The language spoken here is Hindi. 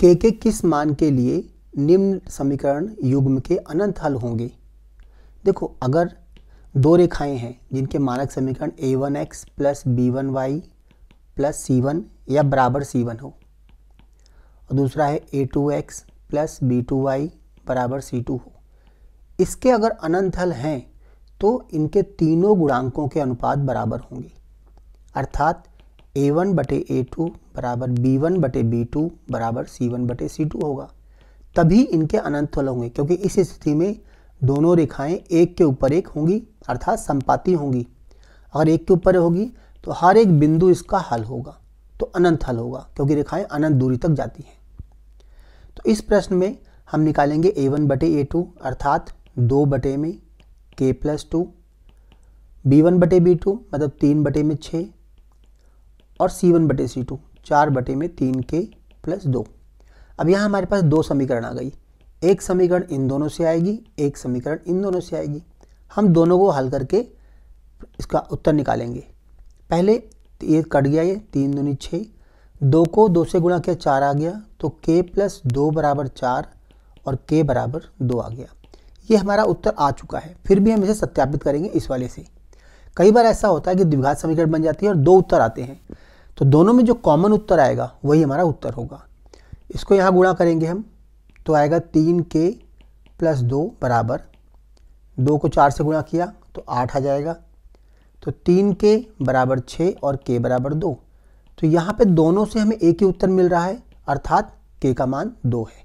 के के किस मान के लिए निम्न समीकरण युग्म के अनंत हल होंगे देखो अगर दो रेखाएं हैं जिनके मानक समीकरण A one X plus B one Y plus C one या बराबर सी वन हो और दूसरा है A two X plus B two Y बराबर सी टू हो इसके अगर अनंत हल हैं तो इनके तीनों गुणांकों के अनुपात बराबर होंगे अर्थात ए वन बटे ए टू बराबर बी वन बटे बी टू बराबर सी वन बटे सी टू होगा तभी इनके अनंत फल होंगे क्योंकि इस स्थिति में दोनों रेखाएं एक के ऊपर एक होंगी अर्थात संपाती होंगी अगर एक के ऊपर होगी तो हर एक बिंदु इसका हल होगा तो अनंत हल होगा क्योंकि रेखाएं अनंत दूरी तक जाती हैं तो इस प्रश्न में हम निकालेंगे ए वन बटे ए टू अर्थात दो बटे में के प्लस टू बी वन बटे बी टू मतलब तीन बटे में छः और सी वन बटे सी टू चार बटे में तीन के प्लस दो अब यहाँ हमारे पास दो समीकरण आ गई एक समीकरण इन दोनों से आएगी एक समीकरण इन दोनों से आएगी हम दोनों को हल करके इसका उत्तर निकालेंगे पहले ये कट गया ये तीन दूनी छः दो को दो से गुणा किया चार आ गया तो के प्लस दो बराबर चार और के बराबर दो आ गया ये हमारा उत्तर आ चुका है फिर भी हम इसे सत्यापित करेंगे इस वाले से कई बार ऐसा होता है कि द्विघात समीकरण बन जाती है और दो उत्तर आते हैं तो दोनों में जो कॉमन उत्तर आएगा वही हमारा उत्तर होगा इसको यहाँ गुणा करेंगे हम तो आएगा तीन के प्लस दो बराबर दो को चार से गुणा किया तो आठ आ जाएगा तो तीन के बराबर छः और के बराबर दो तो यहाँ पे दोनों से हमें एक ही उत्तर मिल रहा है अर्थात के का मान दो है